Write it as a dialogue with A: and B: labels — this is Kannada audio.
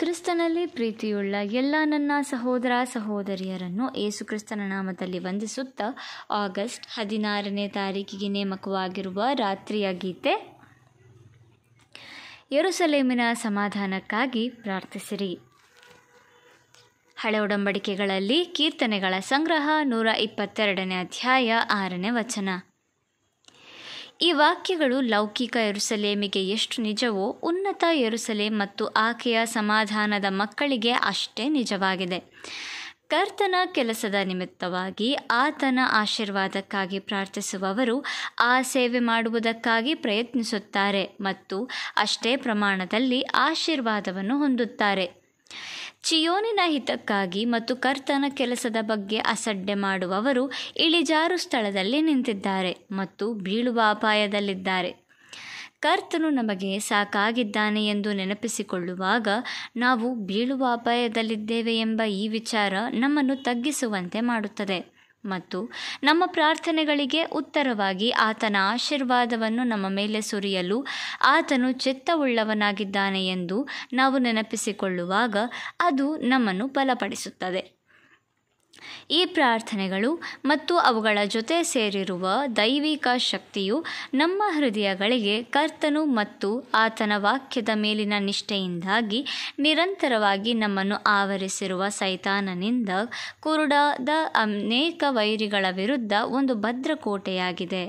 A: ಕ್ರಿಸ್ತನಲ್ಲಿ ಪ್ರೀತಿಯುಳ್ಳ ಎಲ್ಲ ನನ್ನ ಸಹೋದರ ಸಹೋದರಿಯರನ್ನು ಕ್ರಿಸ್ತನ ನಾಮದಲ್ಲಿ ವಂದಿಸುತ್ತಾ ಆಗಸ್ಟ್ ಹದಿನಾರನೇ ತಾರೀಕಿಗೆ ನೇಮಕವಾಗಿರುವ ರಾತ್ರಿಯ ಗೀತೆ ಯರುಸಲೇಮಿನ ಸಮಾಧಾನಕ್ಕಾಗಿ ಪ್ರಾರ್ಥಿಸಿರಿ ಹಳೆ ಒಡಂಬಡಿಕೆಗಳಲ್ಲಿ ಕೀರ್ತನೆಗಳ ಸಂಗ್ರಹ ನೂರ ಇಪ್ಪತ್ತೆರಡನೇ ಅಧ್ಯಾಯ ಆರನೇ ವಚನ ಈ ವಾಕ್ಯಗಳು ಲೌಕಿಕ ಎರುಸಲೇಮಿಗೆ ಎಷ್ಟು ನಿಜವೋ ಉನ್ನತ ಎರುಸಲೇಮ್ ಮತ್ತು ಆಕೆಯ ಸಮಾಧಾನದ ಮಕ್ಕಳಿಗೆ ಅಷ್ಟೇ ನಿಜವಾಗಿದೆ ಕರ್ತನ ಕೆಲಸದ ನಿಮಿತ್ತವಾಗಿ ಆತನ ಆಶೀರ್ವಾದಕ್ಕಾಗಿ ಪ್ರಾರ್ಥಿಸುವವರು ಆ ಸೇವೆ ಮಾಡುವುದಕ್ಕಾಗಿ ಪ್ರಯತ್ನಿಸುತ್ತಾರೆ ಮತ್ತು ಅಷ್ಟೇ ಪ್ರಮಾಣದಲ್ಲಿ ಆಶೀರ್ವಾದವನ್ನು ಹೊಂದುತ್ತಾರೆ ಚಿಯೋನಿನ ಹಿತಕ್ಕಾಗಿ ಮತ್ತು ಕರ್ತನ ಕೆಲಸದ ಬಗ್ಗೆ ಅಸಡ್ಡೆ ಮಾಡುವವರು ಇಳಿಜಾರು ಸ್ಥಳದಲ್ಲಿ ನಿಂತಿದ್ದಾರೆ ಮತ್ತು ಬೀಳುವ ಅಪಾಯದಲ್ಲಿದ್ದಾರೆ ಕರ್ತನು ನಮಗೆ ಸಾಕಾಗಿದ್ದಾನೆ ಎಂದು ನೆನಪಿಸಿಕೊಳ್ಳುವಾಗ ನಾವು ಬೀಳುವ ಅಪಾಯದಲ್ಲಿದ್ದೇವೆ ಎಂಬ ಈ ವಿಚಾರ ನಮ್ಮನ್ನು ತಗ್ಗಿಸುವಂತೆ ಮಾಡುತ್ತದೆ ಮತ್ತು ನಮ್ಮ ಪ್ರಾರ್ಥನೆಗಳಿಗೆ ಉತ್ತರವಾಗಿ ಆತನ ಆಶೀರ್ವಾದವನ್ನು ನಮ್ಮ ಮೇಲೆ ಸುರಿಯಲು ಆತನು ಚಿತ್ತವುಳ್ಳವನಾಗಿದ್ದಾನೆ ಎಂದು ನಾವು ನೆನಪಿಸಿಕೊಳ್ಳುವಾಗ ಅದು ನಮ್ಮನ್ನು ಬಲಪಡಿಸುತ್ತದೆ ಈ ಪ್ರಾರ್ಥನೆಗಳು ಮತ್ತು ಅವುಗಳ ಜೊತೆ ಸೇರಿರುವ ದೈವಿಕ ಶಕ್ತಿಯು ನಮ್ಮ ಹೃದಯಗಳಿಗೆ ಕರ್ತನು ಮತ್ತು ಆತನ ವಾಕ್ಯದ ಮೇಲಿನ ನಿಷ್ಠೆಯಿಂದಾಗಿ ನಿರಂತರವಾಗಿ ನಮ್ಮನ್ನು ಆವರಿಸಿರುವ ಸೈತಾನನಿಂದ ಕುರುಡಾದ ಅನೇಕ ವೈರಿಗಳ ವಿರುದ್ಧ ಒಂದು ಭದ್ರಕೋಟೆಯಾಗಿದೆ